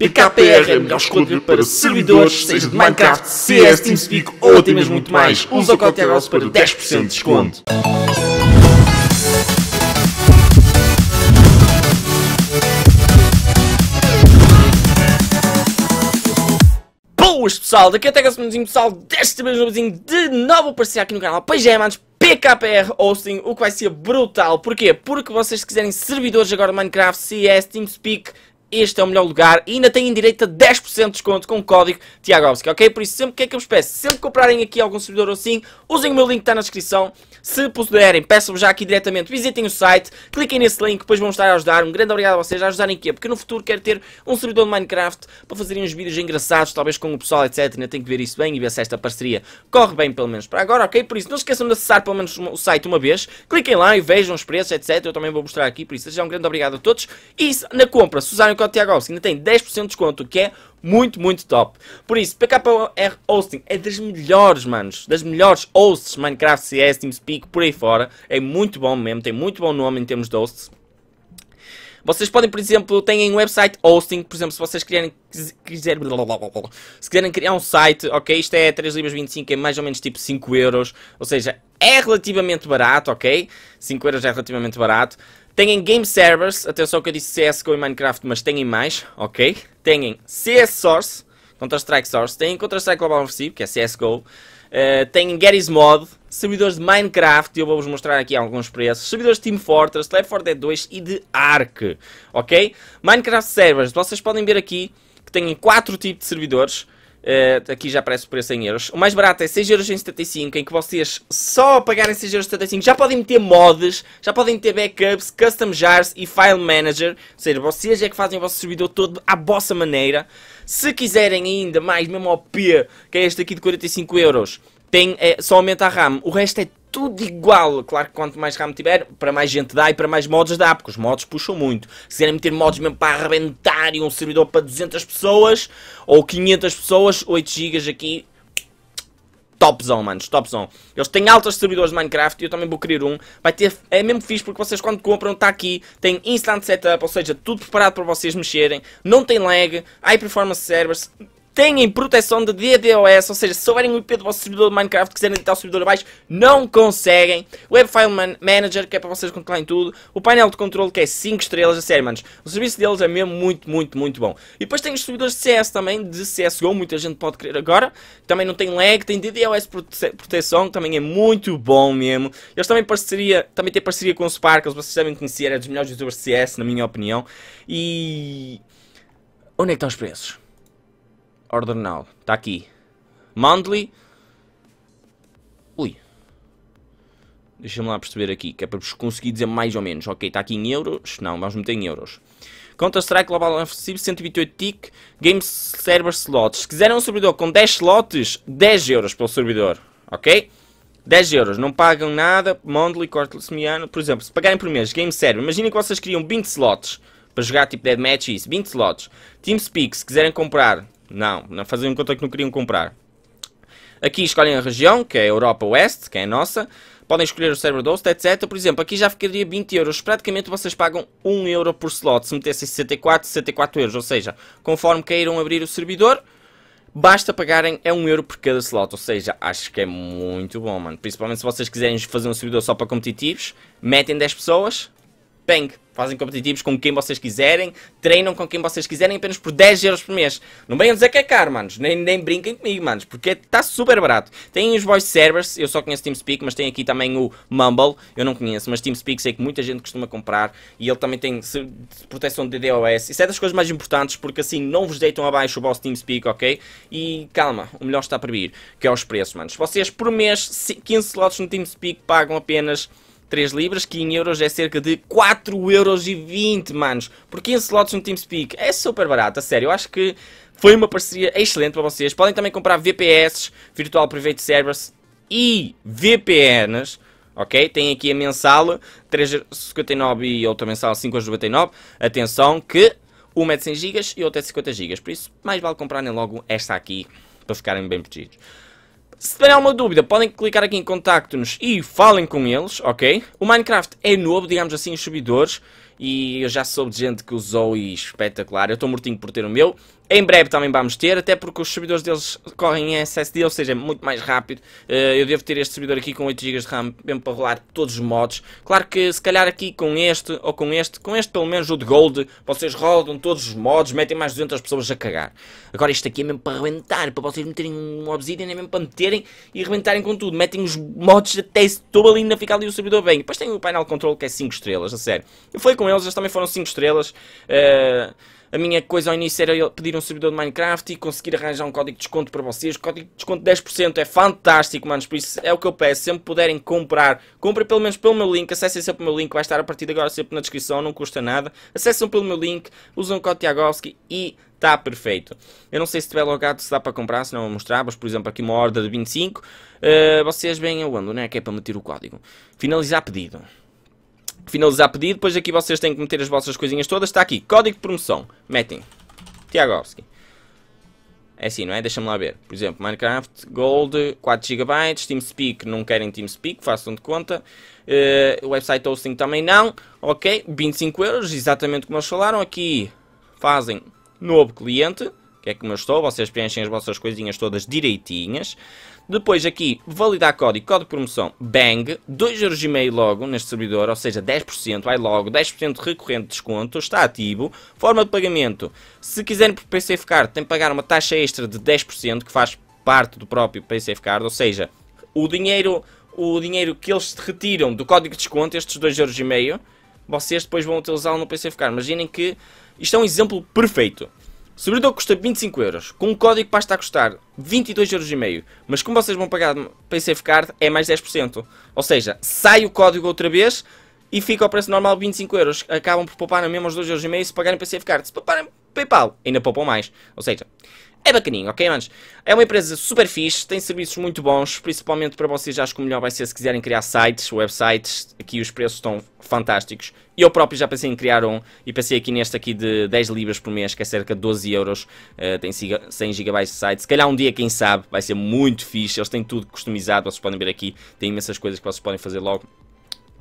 PKPR melhor escolha para servidores, seja de Minecraft, CS, TeamSpeak ou até mesmo muito mais. Usa o código THOS para 10% de desconto. Boas pessoal, daqui até que manozinho pessoal, desta vez manozinho de novo aparecer aqui no canal. Pois é, manos, PKPR Hosting, o que vai ser brutal. Porquê? Porque vocês quiserem servidores agora de Minecraft, CS, TeamSpeak este é o melhor lugar e ainda têm direito a 10% de desconto com o código TIAGOVSKI, ok? Por isso, sempre que é que eu vos peço, sempre comprarem aqui algum servidor ou assim, usem o meu link que está na descrição. Se puderem, peçam vos já aqui diretamente, visitem o site, cliquem nesse link, depois vão estar a ajudar. Um grande obrigado a vocês, a ajudarem aqui, Porque no futuro quero ter um servidor de Minecraft para fazerem uns vídeos engraçados, talvez com o pessoal, etc. Ainda tenho que ver isso bem e ver se esta parceria corre bem, pelo menos para agora, ok? Por isso, não se esqueçam de acessar pelo menos o site uma vez, cliquem lá e vejam os preços, etc. Eu também vou mostrar aqui, por isso, já um grande obrigado a todos. E na compra, se usarem com o Tiago Alves, ainda tem 10% de desconto, que é muito, muito top. Por isso, PKR Hosting é das melhores, manos, das melhores hosts Minecraft, CS, TeamSpeak, por aí fora. É muito bom mesmo, tem muito bom nome em termos de hosts. Vocês podem, por exemplo, têm um website hosting, por exemplo, se vocês quiserem, quiser, se quiserem criar um site, ok, isto é 3 libras 25, é mais ou menos tipo 5 euros, ou seja, é relativamente barato, ok, 5 euros é relativamente barato, Têm game servers, atenção que eu disse CSGO e Minecraft, mas têm mais, ok? Têm CS Source, Counter-Strike Source, têm Counter-Strike Global Offensive, que é CSGO, uh, eh, têm Garry's Mod, servidores de Minecraft, eu vou-vos mostrar aqui alguns preços, servidores de Team Fortress, Left 4 Dead 2 e de Ark, ok? Minecraft Servers, vocês podem ver aqui que têm 4 tipos de servidores, Uh, aqui já aparece o preço em euros. O mais barato é 6,75€, em que vocês só pagarem 6,75€ já podem meter mods, já podem meter backups, custom jars e file manager. Ou seja, vocês é que fazem o vosso servidor todo à vossa maneira. Se quiserem ainda mais, mesmo OP, que é este aqui de 45€, tem, é, só aumenta a RAM. O resto é tudo igual. Claro que quanto mais RAM tiver, para mais gente dá e para mais mods dá, porque os mods puxam muito. Se quiserem meter mods mesmo para arrebentar e um servidor para 200 pessoas ou 500 pessoas, 8 GB aqui. Topzão, manos, topzão. Eles têm altos servidores de Minecraft e eu também vou querer um. Vai ter, é mesmo fixe porque vocês quando compram, está aqui, tem instant setup, ou seja, tudo preparado para vocês mexerem. Não tem lag, high performance servers, têm proteção de DDoS, ou seja, se souberem o IP do vosso servidor de Minecraft e quiserem editar o servidor abaixo, não conseguem. O Web File Man Manager, que é para vocês controlarem tudo. O painel de controle, que é 5 estrelas, a sério, manos. O serviço deles é mesmo muito, muito, muito bom. E depois tem os servidores de CS também, de CSGO, muita gente pode querer agora. Também não tem lag, tem DDoS prote proteção, também é muito bom mesmo. Eles também, parceria, também têm parceria com o Sparkles, vocês devem conhecer, é dos melhores youtubers de CS, na minha opinião. E... Onde é que estão os preços? Order now. Está aqui. Monthly. Ui. Deixa-me lá perceber aqui, que é para vos conseguir dizer mais ou menos. Ok, está aqui em euros. Não, vamos meter em euros. Counter-Strike Global Offensive 128 tick. Game Server Slots. Se quiserem um servidor com 10 slots, 10 euros pelo servidor, ok? 10 euros, não pagam nada, monthly, quarterly, semiano, por exemplo, se pagarem por mês, Game Server, Imaginem que vocês criam 20 slots, para jogar tipo Deadmatch, e isso, 20 slots. TeamSpeak, se quiserem comprar não, não faziam conta que não queriam comprar. Aqui escolhem a região, que é a Europa Oeste, que é a nossa. Podem escolher o server host, etc. Por exemplo, aqui já ficaria 20 euros. Praticamente vocês pagam 1 euro por slot. Se metessem 64, 64 euros. Ou seja, conforme queiram abrir o servidor, basta pagarem é 1 euro por cada slot. Ou seja, acho que é muito bom, mano. Principalmente se vocês quiserem fazer um servidor só para competitivos, metem 10 pessoas, Bang. Fazem competitivos com quem vocês quiserem, treinam com quem vocês quiserem apenas por 10 euros por mês. Não venham dizer que é caro, manos. Nem, nem brinquem comigo, manos, porque está super barato. Tem os voice servers, eu só conheço TeamSpeak, mas tem aqui também o Mumble, eu não conheço, mas TeamSpeak sei que muita gente costuma comprar e ele também tem proteção de DDoS. Isso é das coisas mais importantes porque assim não vos deitam abaixo o vosso TeamSpeak, ok? E calma, o melhor está para vir, que é os preços, manos. Vocês por mês, 15 slots no TeamSpeak pagam apenas 3 libras, que euros é cerca de 4 euros e 20, manos. Por 15 slots no TeamSpeak. É super barato, a sério. Eu acho que foi uma parceria excelente para vocês. Podem também comprar VPS, Virtual Private Servers e VPNs. Ok? Tem aqui a mensal 3,59 e outra mensal 5,99. Atenção que uma é de 100 GB e outra é de 50 GB. Por isso, mais vale comprarem logo esta aqui para ficarem bem protegidos. Se tiverem alguma dúvida, podem clicar aqui em contacto-nos e falem com eles, ok? O Minecraft é novo, digamos assim, os subidores E eu já soube de gente que usou e espetacular. Eu estou mortinho por ter o meu. Em breve também vamos ter, até porque os servidores deles correm em SSD, ou seja, muito mais rápido. Eh, eu devo ter este servidor aqui com 8 GB de RAM, mesmo para rolar todos os modos. Claro que se calhar aqui com este ou com este, com este pelo menos o de Gold, vocês rodam todos os modos, metem mais 200 pessoas a cagar. Agora isto aqui é mesmo para arrebentar, para vocês meterem um Obsidian, é mesmo para meterem e arrebentarem com tudo. Metem os mods até se ali ainda fica ali o servidor bem. Depois tem o painel control que é 5 estrelas, a sério. Eu fui com eles, eles também foram 5 estrelas. Uh... A minha coisa ao início era pedir um servidor de Minecraft e conseguir arranjar um código de desconto para vocês. código de desconto de 10% é fantástico, manos. Por isso é o que eu peço. Sempre puderem comprar, comprem pelo menos pelo meu link. Acessem sempre o meu link. Vai estar a partir de agora sempre na descrição. Não custa nada. Acessem pelo meu link. Usam o código Tiagovski e está perfeito. Eu não sei se tiver logado se dá para comprar, se não mostrar mostrava, mas por exemplo aqui uma horda de 25. Uh, eh, vocês veem aonde, é Que é para meter o código. Finalizar pedido finalizar pedido, depois aqui vocês têm que meter as vossas coisinhas todas, está aqui, código de promoção, metem, Tiagovski. É assim, não é? Deixa-me lá ver. Por exemplo, Minecraft Gold, 4GB, TeamSpeak, não querem TeamSpeak, façam de conta. Uh, website hosting também não. Ok, 25 euros, exatamente como eles falaram. Aqui fazem novo cliente que é como eu estou, vocês preenchem as vossas coisinhas todas direitinhas. Depois aqui, validar código, código de promoção, BANG, 2,5€ logo neste servidor, ou seja, 10%, vai logo, 10% recorrente de desconto, está ativo. Forma de pagamento, se quiserem por PCF Card tem que pagar uma taxa extra de 10%, que faz parte do próprio PCF Card, ou seja, o dinheiro, o dinheiro que eles retiram do código de desconto, estes 2,5€, vocês depois vão utilizá-lo no PCF Card. Imaginem que isto é um exemplo perfeito. Sobretudo custa 25 euros, com um código pasta a custar 22,5€, mas como vocês vão pagar para Card é mais 10%. Ou seja, sai o código outra vez e fica ao preço normal 25 euros. Acabam por poupar na mesma os 2,5€ se pagarem para Card Se pouparem PayPal, ainda poupam mais. Ou seja, é bacaninho, ok, manos? É uma empresa super fixe, tem serviços muito bons, principalmente para vocês acho que o melhor vai ser se quiserem criar sites, websites, aqui os preços estão fantásticos. Eu próprio já pensei em criar um e pensei aqui neste aqui de 10 libras por mês, que é cerca de 12 euros, uh, tem 100 GB de sites. Se calhar um dia, quem sabe, vai ser muito fixe, eles têm tudo customizado, vocês podem ver aqui, tem imensas coisas que vocês podem fazer logo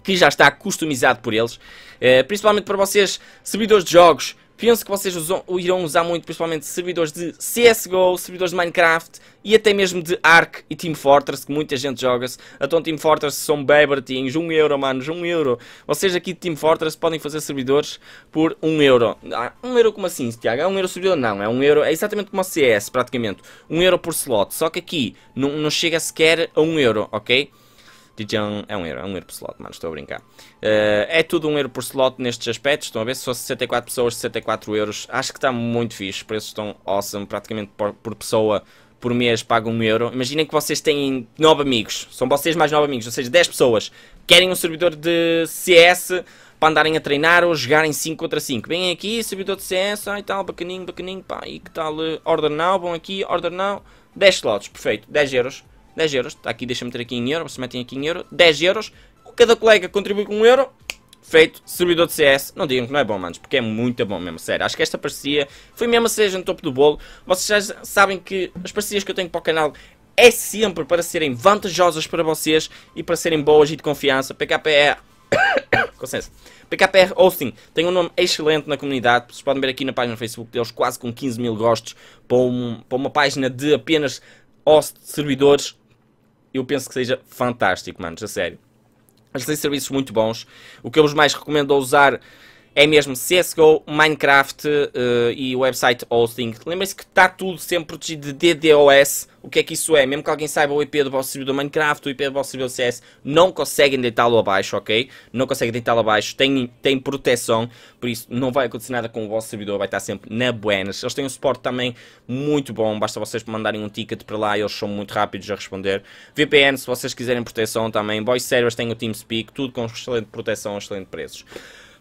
que já está customizado por eles, uh, principalmente para vocês, servidores de jogos, Penso que vocês usam, irão usar muito, principalmente servidores de CSGO, servidores de Minecraft e até mesmo de Ark e Team Fortress, que muita gente joga-se. Então Team Fortress são baratinhos, 1 um euro, manos, 1 um euro. Vocês aqui de Team Fortress podem fazer servidores por 1 um euro. 1 ah, um euro como assim, Tiago? É 1 um euro servidor? Não, é 1 um euro, é exatamente como o CS, praticamente. 1 um euro por slot, só que aqui não, não chega sequer a 1 um euro, ok? Dijon é um euro, é um euro por slot, mano, estou a brincar. Uh, é tudo um euro por slot nestes aspectos, estão a ver? Se são 64 pessoas, 64 euros, acho que está muito fixe, os preços estão awesome, praticamente por, por pessoa por mês pagam um euro. Imaginem que vocês têm 9 amigos, são vocês mais 9 amigos, ou seja, 10 pessoas, querem um servidor de CS para andarem a treinar ou jogarem 5 contra 5. Vêm aqui, servidor de CS, ai tal, bacaninho, bacaninho, pá, e que tal, eh, order now, vão aqui, order now, 10 slots, perfeito, 10 euros. 10 euros, está aqui, deixa-me ter aqui em euro, se metem aqui em euro, 10 euros, cada colega contribui com um euro, feito, servidor de CS, não digam que não é bom, manos, porque é muito bom mesmo, sério, acho que esta parceria foi mesmo a seja no topo do bolo, vocês já sabem que as parcerias que eu tenho para o canal é sempre para serem vantajosas para vocês e para serem boas e de confiança, PKPR, com licença. PKPR Hosting tem um nome excelente na comunidade. Vocês podem ver aqui na página do Facebook deles, quase com 15 mil gostos para, um, para uma página de apenas host servidores eu penso que seja fantástico, manos, a sério. Eles têm serviços muito bons. O que eu vos mais recomendo a usar é mesmo CSGO, Minecraft uh, e website hosting. Lembrem-se que está tudo sempre protegido de DDoS. O que é que isso é? Mesmo que alguém saiba o IP do vosso servidor Minecraft, o IP do vosso servidor CS, não conseguem deitá-lo abaixo, ok? Não conseguem deitá-lo abaixo, tem, tem proteção, por isso não vai acontecer nada com o vosso servidor, vai estar sempre na buenas. Eles têm um suporte também muito bom, basta vocês mandarem um ticket para lá, eles são muito rápidos a responder. VPN, se vocês quiserem proteção também, voice servers, tem o TeamSpeak, tudo com excelente proteção, excelente preços.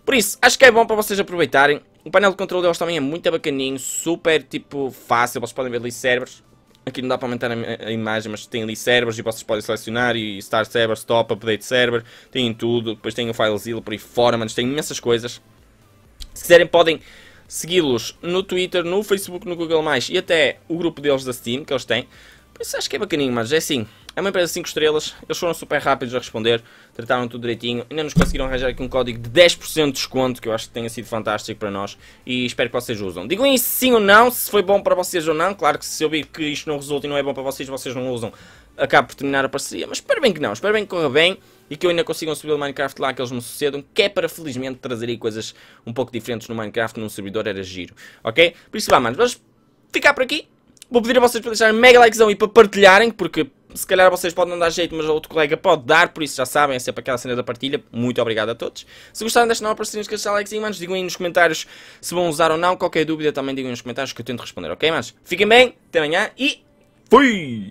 Por isso, acho que é bom para vocês aproveitarem. O painel de controle deles também é muito bacaninho, super, tipo, fácil. Vocês podem ver ali servers. Aqui não dá para aumentar a, imagem, mas tem ali servers e vocês podem selecionar e Star Server, Stop, Update Server, tem tudo. Depois tem o FileZilla por aí fora, mas tem imensas coisas. Se quiserem podem segui-los no Twitter, no Facebook, no Google+, e até o grupo deles da Steam, que eles têm. Por isso acho que é bacaninho, mas é assim, é uma empresa 5 estrelas, eles foram super rápidos a responder, trataram tudo direitinho, ainda nos conseguiram arranjar aqui um código de 10% de desconto, que eu acho que tenha sido fantástico para nós, e espero que vocês usam. Digam aí sim ou não, se foi bom para vocês ou não, claro que se eu vi que isto não resulta e não é bom para vocês, vocês não usam, acabo por terminar a parceria, mas espero bem que não, espero bem que corra bem, e que eu ainda consigam subir o Minecraft lá que eles me sucedam, que é para felizmente trazer aí coisas um pouco diferentes no Minecraft, num servidor era giro, ok? Por isso vá, mano, vamos ficar por aqui. Vou pedir a vocês para deixarem mega likezão e para partilharem, porque se calhar vocês podem não dar jeito, mas outro colega pode dar, por isso já sabem, é sempre aquela cena da partilha. Muito obrigado a todos. Se gostaram desta nova parceria, não esqueçam de likezinho, manos. Digam aí nos comentários se vão usar ou não. Qualquer dúvida também digam aí nos comentários que eu tento responder, ok, manos? Fiquem bem, até amanhã e fui!